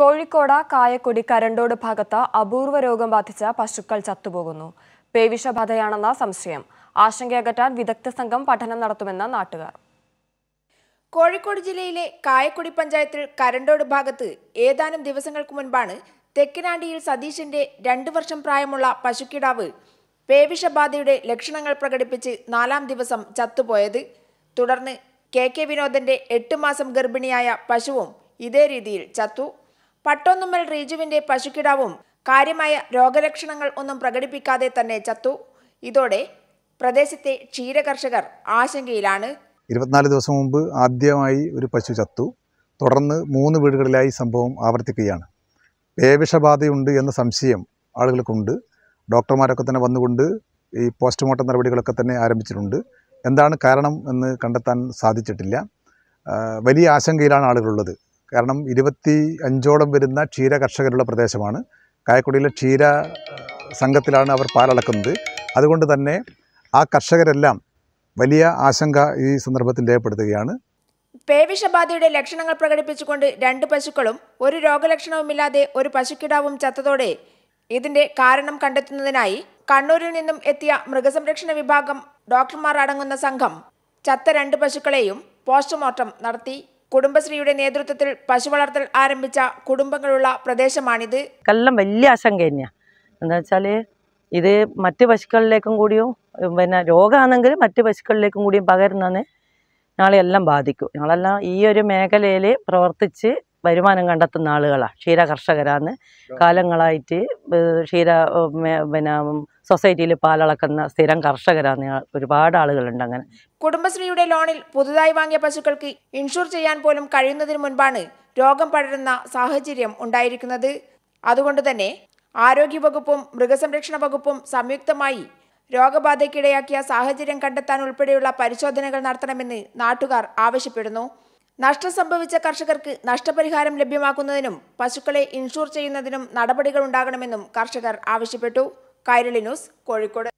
കോഴിക്കോട് കായക്കുടി കരണ്ടോട് ഭാഗത്ത് അപൂർവ രോഗം ബാധിച്ച പശുക്കൾ ചത്തുപോകുന്നു പേവിഷബാധയാണെന്ന സംശയം ആശങ്കയകറ്റാൻ വിദഗ്ധ സംഘം പഠനം നടത്തുമെന്ന് നാട്ടുകാർ കോഴിക്കോട് ജില്ലയിലെ കായക്കുടി പഞ്ചായത്തിൽ കരണ്ടോട് ഭാഗത്ത് ഏതാനും ദിവസങ്ങൾക്ക് മുൻപാണ് തെക്കിനാണ്ടിയിൽ സതീഷിന്റെ രണ്ടു വർഷം പ്രായമുള്ള പശുക്കിടാവ് പേവിഷബാധയുടെ ലക്ഷണങ്ങൾ പ്രകടിപ്പിച്ച് നാലാം ദിവസം ചത്തുപോയത് തുടർന്ന് കെ കെ വിനോദന്റെ എട്ട് മാസം ഗർഭിണിയായ പശുവും ഇതേ രീതിയിൽ ചത്തു പട്ടോന്നുമ്മൽ റീജുവിന്റെ പശുക്കിടാവും കാര്യമായ രോഗലക്ഷണങ്ങൾ ഒന്നും പ്രകടിപ്പിക്കാതെ തന്നെ ചത്തു ഇതോടെ പ്രദേശത്തെ ക്ഷീരകർഷകർ ആശങ്കയിലാണ് ഇരുപത്തിനാല് ദിവസം മുമ്പ് ആദ്യമായി ഒരു പശു ചത്തു തുടർന്ന് മൂന്ന് വീടുകളിലായി സംഭവം ആവർത്തിക്കുകയാണ് പേവിഷബാധയുണ്ട് എന്ന സംശയം ആളുകൾക്കുണ്ട് ഡോക്ടർമാരൊക്കെ തന്നെ വന്നുകൊണ്ട് ഈ പോസ്റ്റ്മോർട്ടം നടപടികളൊക്കെ തന്നെ ആരംഭിച്ചിട്ടുണ്ട് എന്താണ് കാരണം എന്ന് കണ്ടെത്താൻ സാധിച്ചിട്ടില്ല വലിയ ആശങ്കയിലാണ് ആളുകളുള്ളത് കാരണം ഇരുപത്തി അഞ്ചോളം വരുന്ന ക്ഷീര കർഷകരുള്ള പ്രദേശമാണ് കായക്കുടിയിലെ ക്ഷീര സംഘത്തിലാണ് അവർ പാലടക്കുന്നത് അതുകൊണ്ട് തന്നെ ആ കർഷകരെല്ലാം വലിയ ആശങ്ക ഈ സന്ദർഭത്തിൽ രേഖപ്പെടുത്തുകയാണ് പേവിഷബാധയുടെ ലക്ഷണങ്ങൾ പ്രകടിപ്പിച്ചുകൊണ്ട് രണ്ട് പശുക്കളും ഒരു രോഗലക്ഷണവുമില്ലാതെ ഒരു പശുക്കിടാവും ചത്തതോടെ ഇതിന്റെ കാരണം കണ്ടെത്തുന്നതിനായി കണ്ണൂരിൽ നിന്നും എത്തിയ മൃഗസംരക്ഷണ വിഭാഗം ഡോക്ടർമാർ അടങ്ങുന്ന സംഘം ചത്ത രണ്ട് പശുക്കളെയും പോസ്റ്റ്മോർട്ടം നടത്തി കുടുംബശ്രീയുടെ നേതൃത്വത്തിൽ പശു വളർത്തൽ ആരംഭിച്ച കുടുംബങ്ങളുള്ള പ്രദേശമാണിത് കല്ലം വലിയ ആശങ്ക തന്നെയാണ് എന്താ വെച്ചാൽ ഇത് മറ്റ് പശുക്കളിലേക്കും കൂടിയും പിന്നെ രോഗമാണെങ്കിൽ മറ്റ് പശുക്കളിലേക്കും കൂടിയും പകരുന്നതിന് ഞങ്ങളെല്ലാം ബാധിക്കും ഞങ്ങളെല്ലാം ഈ ഒരു മേഖലയിൽ പ്രവർത്തിച്ച് വരുമാനം കണ്ടെത്തുന്ന ആളുകളാണ് ക്ഷീര കർഷകരാന്ന് കാലങ്ങളായിട്ട് ക്ഷീര പിന്നെ സൊസൈറ്റിയിൽ പാലളക്കുന്ന സ്ഥിരം കർഷകരാന്ന് ഒരുപാട് ആളുകളുണ്ട് അങ്ങനെ കുടുംബശ്രീയുടെ ലോണിൽ പുതുതായി വാങ്ങിയ പശുക്കൾക്ക് ഇൻഷുർ ചെയ്യാൻ പോലും കഴിയുന്നതിന് മുൻപാണ് രോഗം പടരുന്ന സാഹചര്യം ഉണ്ടായിരിക്കുന്നത് അതുകൊണ്ട് തന്നെ ആരോഗ്യവകുപ്പും മൃഗസംരക്ഷണ വകുപ്പും സംയുക്തമായി രോഗബാധയ്ക്കിടയാക്കിയ സാഹചര്യം കണ്ടെത്താൻ ഉൾപ്പെടെയുള്ള പരിശോധനകൾ നടത്തണമെന്ന് നാട്ടുകാർ ആവശ്യപ്പെടുന്നു നഷ്ടം സംഭവിച്ച കർഷകർക്ക് നഷ്ടപരിഹാരം ലഭ്യമാക്കുന്നതിനും പശുക്കളെ ഇൻഷുർ ചെയ്യുന്നതിനും നടപടികൾ ഉണ്ടാകണമെന്നും കർഷകർ ആവശ്യപ്പെട്ടു കൈരളി ന്യൂസ് കോഴിക്കോട്